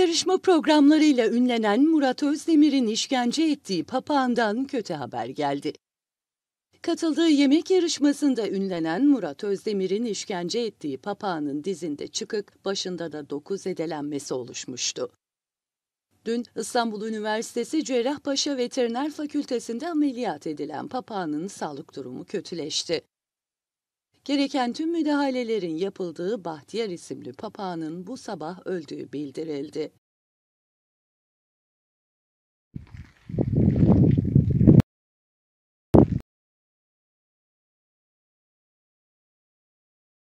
Yarışma programlarıyla ünlenen Murat Özdemir'in işkence ettiği papağandan kötü haber geldi. Katıldığı yemek yarışmasında ünlenen Murat Özdemir'in işkence ettiği papağanın dizinde çıkık, başında da dokuz edelenmesi oluşmuştu. Dün İstanbul Üniversitesi Cerrahpaşa Veteriner Fakültesi'nde ameliyat edilen papağanın sağlık durumu kötüleşti. Gereken tüm müdahalelerin yapıldığı Bahtiyar isimli papağanın bu sabah öldüğü bildirildi.